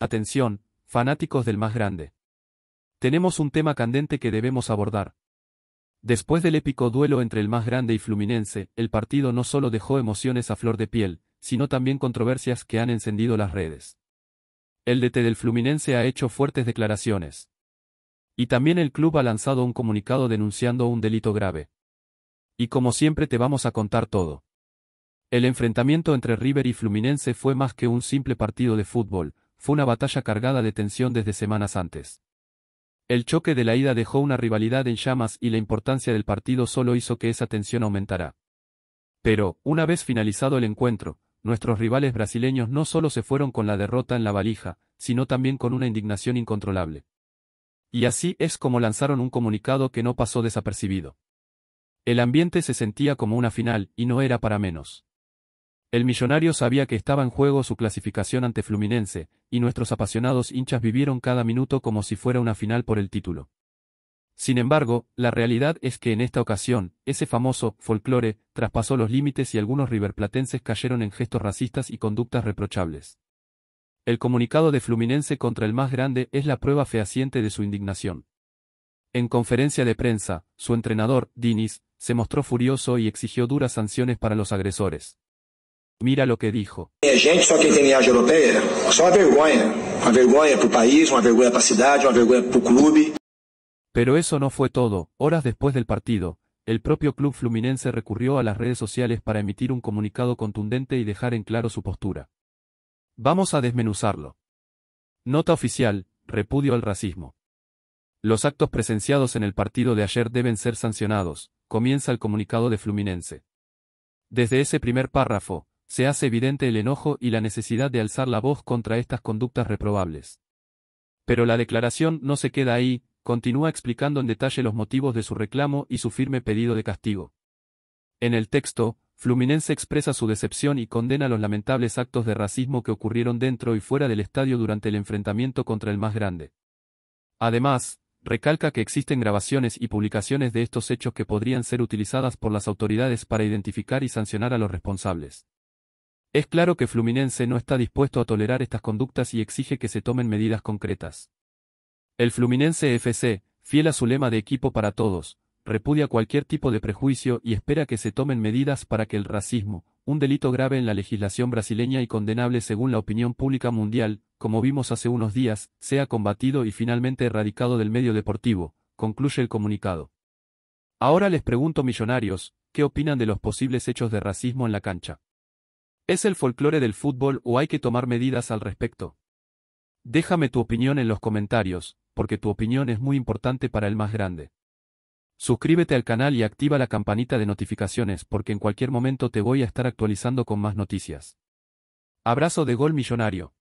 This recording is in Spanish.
Atención, fanáticos del más grande. Tenemos un tema candente que debemos abordar. Después del épico duelo entre el más grande y Fluminense, el partido no solo dejó emociones a flor de piel, sino también controversias que han encendido las redes. El DT del Fluminense ha hecho fuertes declaraciones. Y también el club ha lanzado un comunicado denunciando un delito grave. Y como siempre te vamos a contar todo. El enfrentamiento entre River y Fluminense fue más que un simple partido de fútbol, fue una batalla cargada de tensión desde semanas antes. El choque de la ida dejó una rivalidad en llamas y la importancia del partido solo hizo que esa tensión aumentara. Pero, una vez finalizado el encuentro, nuestros rivales brasileños no solo se fueron con la derrota en la valija, sino también con una indignación incontrolable. Y así es como lanzaron un comunicado que no pasó desapercibido. El ambiente se sentía como una final, y no era para menos. El millonario sabía que estaba en juego su clasificación ante Fluminense, y nuestros apasionados hinchas vivieron cada minuto como si fuera una final por el título. Sin embargo, la realidad es que en esta ocasión, ese famoso folclore traspasó los límites y algunos riverplatenses cayeron en gestos racistas y conductas reprochables. El comunicado de Fluminense contra el más grande es la prueba fehaciente de su indignación. En conferencia de prensa, su entrenador, Dinis, se mostró furioso y exigió duras sanciones para los agresores. Mira lo que dijo. Pero eso no fue todo. Horas después del partido, el propio club fluminense recurrió a las redes sociales para emitir un comunicado contundente y dejar en claro su postura. Vamos a desmenuzarlo. Nota oficial, repudio al racismo. Los actos presenciados en el partido de ayer deben ser sancionados, comienza el comunicado de Fluminense. Desde ese primer párrafo, se hace evidente el enojo y la necesidad de alzar la voz contra estas conductas reprobables. Pero la declaración no se queda ahí, continúa explicando en detalle los motivos de su reclamo y su firme pedido de castigo. En el texto, Fluminense expresa su decepción y condena los lamentables actos de racismo que ocurrieron dentro y fuera del estadio durante el enfrentamiento contra el más grande. Además, recalca que existen grabaciones y publicaciones de estos hechos que podrían ser utilizadas por las autoridades para identificar y sancionar a los responsables. Es claro que Fluminense no está dispuesto a tolerar estas conductas y exige que se tomen medidas concretas. El Fluminense FC, fiel a su lema de equipo para todos, repudia cualquier tipo de prejuicio y espera que se tomen medidas para que el racismo, un delito grave en la legislación brasileña y condenable según la opinión pública mundial, como vimos hace unos días, sea combatido y finalmente erradicado del medio deportivo, concluye el comunicado. Ahora les pregunto millonarios, ¿qué opinan de los posibles hechos de racismo en la cancha? ¿Es el folclore del fútbol o hay que tomar medidas al respecto? Déjame tu opinión en los comentarios, porque tu opinión es muy importante para el más grande. Suscríbete al canal y activa la campanita de notificaciones porque en cualquier momento te voy a estar actualizando con más noticias. Abrazo de gol millonario.